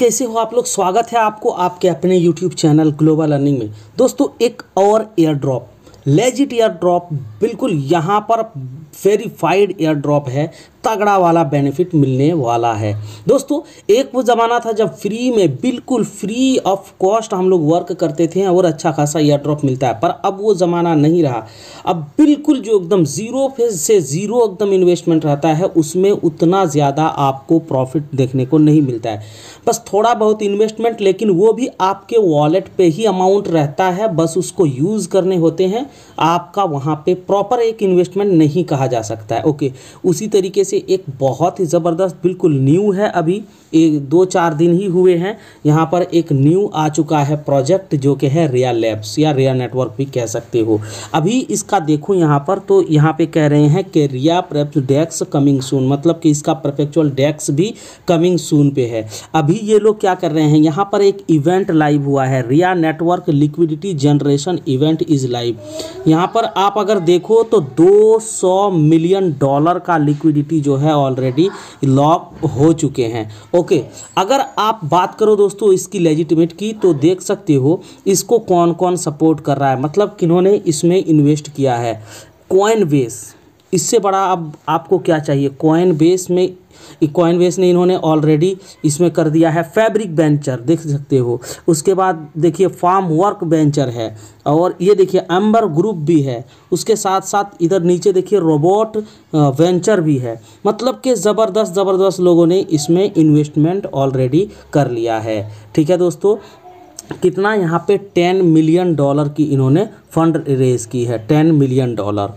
कैसे हो आप लोग स्वागत है आपको आपके अपने YouTube चैनल ग्लोबल अर्निंग में दोस्तों एक और airdrop legit airdrop बिल्कुल यहाँ पर वेरीफाइड एयर ड्रॉप है तगड़ा वाला बेनिफिट मिलने वाला है दोस्तों एक वो ज़माना था जब फ्री में बिल्कुल फ्री ऑफ कॉस्ट हम लोग वर्क करते थे और अच्छा खासा एयर ड्रॉप मिलता है पर अब वो ज़माना नहीं रहा अब बिल्कुल जो एकदम ज़ीरो फेज से ज़ीरो एकदम इन्वेस्टमेंट रहता है उसमें उतना ज़्यादा आपको प्रॉफिट देखने को नहीं मिलता है बस थोड़ा बहुत इन्वेस्टमेंट लेकिन वो भी आपके वॉलेट पर ही अमाउंट रहता है बस उसको यूज़ करने होते हैं आपका वहाँ पे प्रॉपर एक इन्वेस्टमेंट नहीं कहा जा सकता है ओके उसी तरीके से एक बहुत ही ज़बरदस्त बिल्कुल न्यू है अभी एक दो चार दिन ही हुए हैं यहाँ पर एक न्यू आ चुका है प्रोजेक्ट जो कि है रिया लैब्स या रिया नेटवर्क भी कह सकते हो अभी इसका देखो यहाँ पर तो यहाँ पे कह रहे हैं कि रिया प्रेप डेक्स कमिंग सून मतलब कि इसका परफेक्चुअल डेक्स भी कमिंग सून पे है अभी ये लोग क्या कर रहे हैं यहाँ पर एक इवेंट लाइव हुआ है Reya network liquidity generation event is live यहाँ पर आप अगर देखो तो 200 मिलियन डॉलर का लिक्विडिटी जो है ऑलरेडी लॉक हो चुके हैं ओके अगर आप बात करो दोस्तों इसकी लेजिटिमेट की तो देख सकते हो इसको कौन कौन सपोर्ट कर रहा है मतलब किन्होंने इसमें इन्वेस्ट किया है कॉइन बेस इससे बड़ा अब आपको क्या चाहिए कॉइन बेस में इक्वाइन बेस ने इन्होंने ऑलरेडी इसमें कर दिया है फैब्रिक वेंचर देख सकते हो उसके बाद देखिए फार्म वर्क बेंचर है और ये देखिए एम्बर ग्रुप भी है उसके साथ साथ इधर नीचे देखिए रोबोट वेंचर भी है मतलब कि ज़बरदस्त ज़बरदस्त लोगों ने इसमें इन्वेस्टमेंट ऑलरेडी कर लिया है ठीक है दोस्तों कितना यहाँ पे टेन मिलियन डॉलर की इन्होंने फंड रेज की है टेन मिलियन डॉलर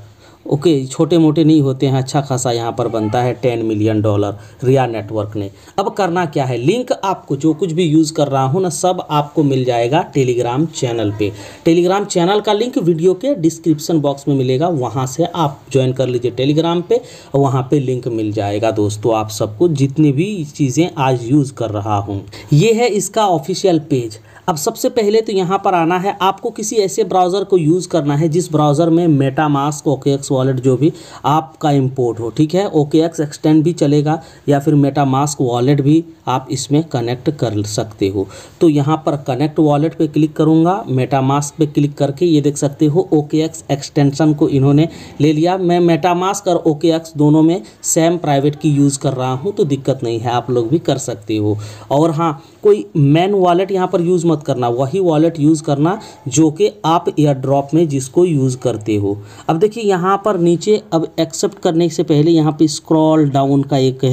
ओके छोटे मोटे नहीं होते हैं अच्छा खासा यहाँ पर बनता है ten million dollar Reya network ने अब करना क्या है लिंक आपको जो कुछ भी यूज़ कर रहा हूँ ना सब आपको मिल जाएगा टेलीग्राम चैनल पे टेलीग्राम चैनल का लिंक वीडियो के डिस्क्रिप्शन बॉक्स में मिलेगा वहाँ से आप ज्वाइन कर लीजिए टेलीग्राम पर वहाँ पर लिंक मिल जाएगा दोस्तों आप सबको जितनी भी चीज़ें आज यूज़ कर रहा हूँ ये है इसका ऑफिशियल पेज अब सबसे पहले तो यहाँ पर आना है आपको किसी ऐसे ब्राउज़र को यूज़ करना है जिस ब्राउज़र में MetaMask OKX wallet जो भी आपका इम्पोर्ट हो ठीक है ओके एक्स एक्सटेंड भी चलेगा या फिर मेटा मास्क वॉलेट भी आप इसमें कनेक्ट कर सकते हो तो यहाँ पर कनेक्ट वॉलेट पे क्लिक करूँगा मेटा मास्क पर क्लिक करके ये देख सकते हो ओके एक्स एक्सटेंशन को इन्होंने ले लिया मैं मेटा मास्क और ओके एक्स दोनों में सेम प्राइवेट की यूज़ कर रहा हूँ तो दिक्कत नहीं है आप लोग भी कर सकते हो और हाँ कोई मैन वॉलेट यहाँ पर यूज़ मत करना वही वॉलेट यूज़ करना जो कि आप एयर ड्रॉप में जिसको यूज़ करते हो अब देखिए यहाँ पर नीचे अब एक्सेप्ट करने से पहले यहाँ पे स्क्रॉल डाउन का एक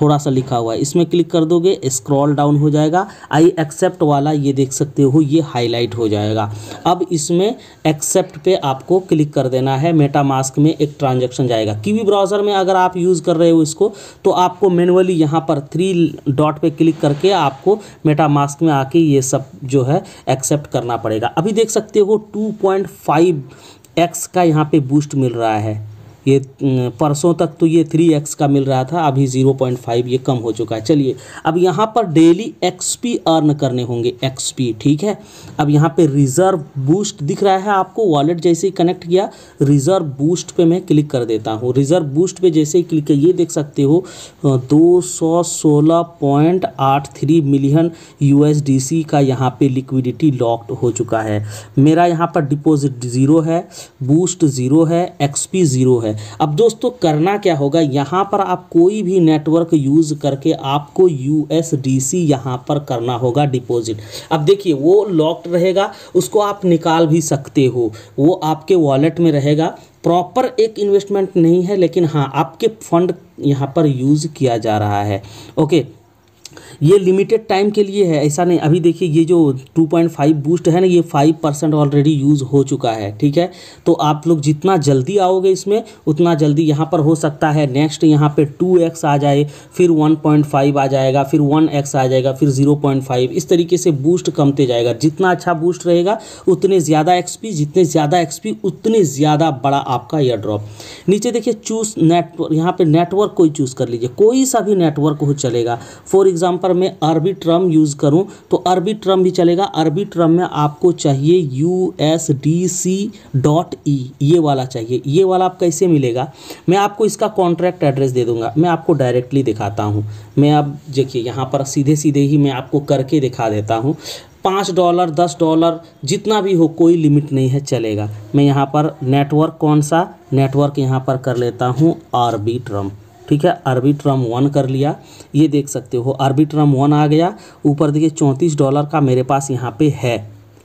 थोड़ा सा लिखा हुआ है इसमें क्लिक कर दोगे स्क्रॉल डाउन हो जाएगा आई एक्सेप्ट वाला ये देख सकते हो ये हाईलाइट हो जाएगा अब इसमें एक्सेप्ट पे आपको क्लिक कर देना है मेटा मास्क में एक ट्रांजेक्शन जाएगा कीवी ब्राउज़र में अगर आप यूज़ कर रहे हो इसको तो आपको मैनुअली यहाँ पर थ्री डॉट पर क्लिक करके आपको मेटा मास्क में आके ये सब जो है एक्सेप्ट करना पड़ेगा अभी देख सकते हो टू पॉइंट फाइव एक्स का यहाँ पे बूस्ट मिल रहा है ये परसों तक तो ये थ्री एक्स का मिल रहा था अभी ज़ीरो पॉइंट फाइव ये कम हो चुका है चलिए अब यहाँ पर डेली एक्स पी अर्न करने होंगे एक्स पी ठीक है अब यहाँ पे रिज़र्व बूस्ट दिख रहा है आपको वॉलेट जैसे ही कनेक्ट किया रिज़र्व बूस्ट पे मैं क्लिक कर देता हूँ रिज़र्व बूस्ट पे जैसे ही क्लिक कर ये देख सकते हो दो सौ सोलह पॉइंट आठ three million U S D C का यहाँ पर लिक्विडिटी लॉक्ड हो चुका है मेरा यहाँ पर डिपोजिट ज़ीरो है बूस्ट ज़ीरो है एक्स पी ज़ीरो है है अब दोस्तों करना क्या होगा यहाँ पर आप कोई भी नेटवर्क यूज़ करके आपको यू एस डी सी यहाँ पर करना होगा डिपॉजिट अब देखिए वो लॉक्ड रहेगा उसको आप निकाल भी सकते हो वो आपके वॉलेट में रहेगा प्रॉपर एक इन्वेस्टमेंट नहीं है लेकिन हाँ आपके फंड यहाँ पर यूज़ किया जा रहा है ओके ये लिमिटेड टाइम के लिए है ऐसा नहीं अभी देखिए ये जो 2.5 बूस्ट है ना ये 5 परसेंट ऑलरेडी यूज़ हो चुका है ठीक है तो आप लोग जितना जल्दी आओगे इसमें उतना जल्दी यहाँ पर हो सकता है नेक्स्ट यहाँ पे 2x आ जाए फिर 1.5 आ जाएगा फिर 1x आ जाएगा फिर 0.5 इस तरीके से बूस्ट कमते जाएगा जितना अच्छा बूस्ट रहेगा उतने ज़्यादा एक्सपी जितने ज़्यादा एक्सपी उतने ज़्यादा बड़ा आपका एयर ड्रॉप नीचे देखिए चूज़ नेटवर्क यहाँ पर नेटवर्क कोई चूज़ कर लीजिए कोई सा भी नेटवर्क हो चलेगा फॉर एग्जाम्प एग्जाम्पल मैं अरबी ट्रम यूज़ करूँ तो अरबी ट्रम भी चलेगा अरबी ट्रम में आपको चाहिए U S D C dot E ये वाला चाहिए ये वाला आप कैसे मिलेगा मैं आपको इसका कॉन्ट्रैक्ट एड्रेस दे दूँगा मैं आपको डायरेक्टली दिखाता हूँ मैं अब देखिए यहाँ पर सीधे सीधे ही मैं आपको करके दिखा देता हूँ पाँच डॉलर दस डॉलर जितना भी हो कोई लिमिट नहीं है चलेगा मैं यहाँ पर नेटवर्क कौन सा नेटवर्क यहाँ पर कर लेता हूँ आरबी ट्रम्प ठीक है आर्बिट्रम वन कर लिया ये देख सकते हो आर्बिट्रम वन आ गया ऊपर देखिए चौंतीस डॉलर का मेरे पास यहाँ पे है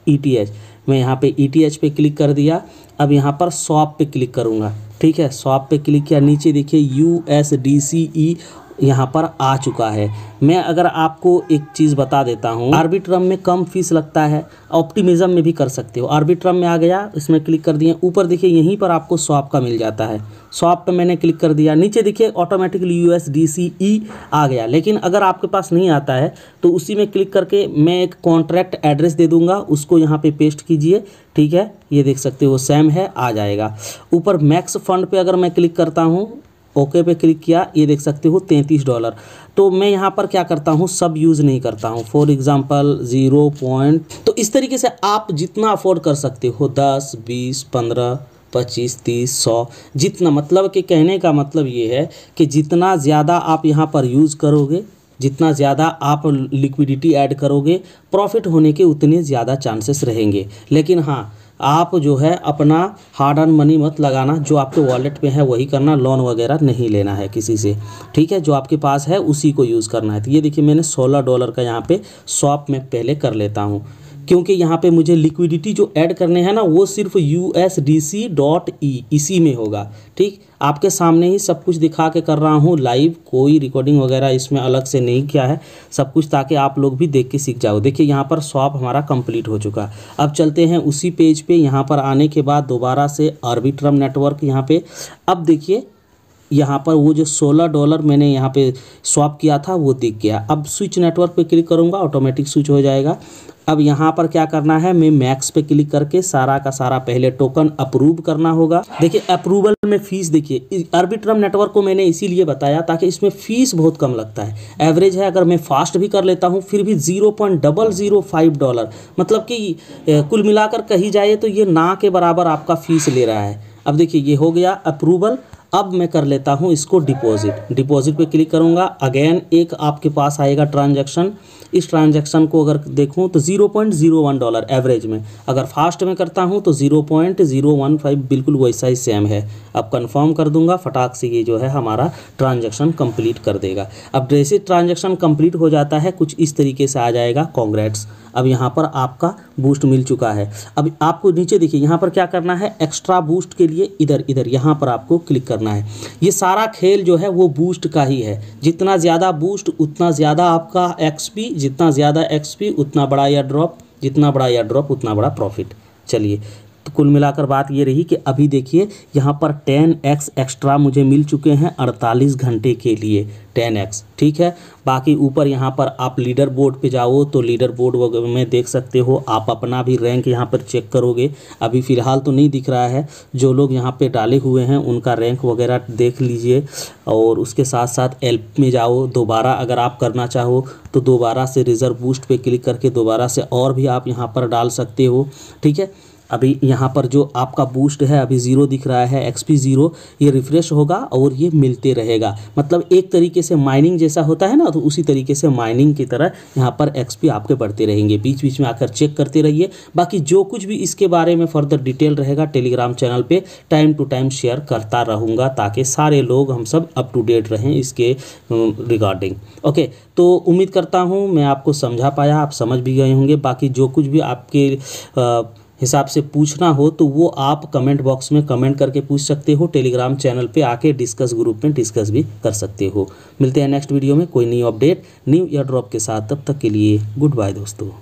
ई e मैं यहाँ पे ई e पे क्लिक कर दिया अब यहाँ पर शॉप पे क्लिक करूँगा ठीक है शॉप पे क्लिक किया नीचे देखिए U S D C E यहाँ पर आ चुका है मैं अगर आपको एक चीज़ बता देता हूँ आर्बिट्रम में कम फीस लगता है ऑप्टिमिज़म में भी कर सकते हो आर्बिट्रम में आ गया इसमें क्लिक कर दिए ऊपर देखिए यहीं पर आपको स्वाप का मिल जाता है स्वाप पे मैंने क्लिक कर दिया नीचे देखिए automatically U S D C E आ गया लेकिन अगर आपके पास नहीं आता है तो उसी में क्लिक करके मैं एक कॉन्ट्रैक्ट एड्रेस दे दूँगा उसको यहाँ पर पेस्ट कीजिए ठीक है ये देख सकते हो सेम है आ जाएगा ऊपर मैक्स फंड पे अगर मैं क्लिक करता हूँ ओके पे क्लिक किया ये देख सकते हो तैंतीस डॉलर तो मैं यहाँ पर क्या करता हूँ सब यूज़ नहीं करता हूँ फॉर एग्ज़ाम्पल ज़ीरो पॉइंट तो इस तरीके से आप जितना अफोर्ड कर सकते हो दस बीस पंद्रह पच्चीस तीस सौ जितना मतलब कि कहने का मतलब ये है कि जितना ज़्यादा आप यहाँ पर यूज़ करोगे जितना ज़्यादा आप लिक्विडिटी ऐड करोगे प्रॉफिट होने के उतने ज़्यादा चांसेस रहेंगे लेकिन हाँ आप जो है अपना हार्ड अर्न मनी मत लगाना जो आपके वॉलेट में है वही करना लोन वगैरह नहीं लेना है किसी से ठीक है जो आपके पास है उसी को यूज़ करना है तो ये देखिए मैंने सोलह डॉलर का यहाँ पर शॉप में पहले कर लेता हूँ क्योंकि यहाँ पे मुझे लिक्विडिटी जो ऐड करने हैं ना वो सिर्फ U S D C dot E इसी में होगा ठीक आपके सामने ही सब कुछ दिखा के कर रहा हूँ लाइव कोई रिकॉर्डिंग वगैरह इसमें अलग से नहीं किया है सब कुछ ताकि आप लोग भी देख के सीख जाओ देखिए यहाँ पर शॉप हमारा कंप्लीट हो चुका अब चलते हैं उसी पेज पे यहाँ पर आने के बाद दोबारा से आर्बिट्रम नेटवर्क यहाँ पे अब देखिए यहाँ पर वो जो सोलह डॉलर मैंने यहाँ पे स्वाप किया था वो दिख गया अब स्विच नेटवर्क पे क्लिक करूँगा ऑटोमेटिक स्विच हो जाएगा अब यहाँ पर क्या करना है मैं मैक्स पे क्लिक करके सारा का सारा पहले टोकन अप्रूव करना होगा देखिए अप्रूवल में फीस देखिए अर्बिट्रम नेटवर्क को मैंने इसीलिए बताया ताकि इसमें फीस बहुत कम लगता है एवरेज है अगर मैं फास्ट भी कर लेता हूँ फिर भी zero point double zero five dollar मतलब कि कुल मिलाकर कही जाए तो ये ना के बराबर आपका फीस ले रहा है अब देखिए ये हो गया अप्रूवल अब मैं कर लेता हूँ इसको डिपॉजिट डिपॉजिट पे क्लिक करूँगा अगेन एक आपके पास आएगा ट्रांजैक्शन इस ट्रांजेक्शन को अगर देखूँ तो zero point zero one dollar average में अगर फास्ट में करता हूँ तो zero point zero one five बिल्कुल वैसा ही सेम है अब कन्फर्म कर दूंगा फटाक से ये जो है हमारा ट्रांजेक्शन कंप्लीट कर देगा अब जैसे ट्रांजेक्शन कंप्लीट हो जाता है कुछ इस तरीके से आ जाएगा कॉन्ग्रेट्स अब यहाँ पर आपका बूस्ट मिल चुका है अब आपको नीचे देखिए यहाँ पर क्या करना है एक्स्ट्रा बूस्ट के लिए इधर इधर यहाँ पर आपको क्लिक करना है ये सारा खेल जो है वो बूस्ट का ही है जितना ज़्यादा बूस्ट उतना ज़्यादा आपका एक्सपी जितना ज़्यादा एक्सपी उतना बड़ा या ड्रॉप जितना बड़ा या ड्रॉप उतना बड़ा प्रॉफिट चलिए तो कुल मिलाकर बात ये रही कि अभी देखिए यहाँ पर टेन एक्स एक्स्ट्रा मुझे मिल चुके हैं अड़तालीस घंटे के लिए टेन एक्स ठीक है बाकी ऊपर यहाँ पर आप लीडर बोर्ड पे जाओ तो लीडर बोर्ड वगैरह में देख सकते हो आप अपना भी रैंक यहाँ पर चेक करोगे अभी फ़िलहाल तो नहीं दिख रहा है जो लोग यहाँ पे डाले हुए हैं उनका रैंक वगैरह देख लीजिए और उसके साथ साथ एल्प में जाओ दोबारा अगर आप करना चाहो तो दोबारा से रिज़र्व बूस्ट पर क्लिक करके दोबारा से और भी आप यहाँ पर डाल सकते हो ठीक है अभी यहाँ पर जो आपका बूस्ट है अभी ज़ीरो दिख रहा है एक्सपी ज़ीरो ये रिफ्रेश होगा और ये मिलते रहेगा मतलब एक तरीके से माइनिंग जैसा होता है ना तो उसी तरीके से माइनिंग की तरह यहाँ पर एक्सपी आपके बढ़ते रहेंगे बीच बीच में आकर चेक करते रहिए बाकी जो कुछ भी इसके बारे में फर्दर डिटेल रहेगा टेलीग्राम चैनल पर टाइम टू टाइम शेयर करता रहूँगा ताकि सारे लोग हम सब अप टू डेट रहें इसके रिगार्डिंग ओके तो उम्मीद करता हूँ मैं आपको समझा पाया आप समझ भी गए होंगे बाकी जो कुछ भी आपके आ, हिसाब से पूछना हो तो वो आप कमेंट बॉक्स में कमेंट करके पूछ सकते हो टेलीग्राम चैनल पे आके डिस्कस ग्रुप में डिस्कस भी कर सकते हो मिलते हैं नेक्स्ट वीडियो में कोई new update new year drop के साथ तब तक के लिए गुड बाय दोस्तों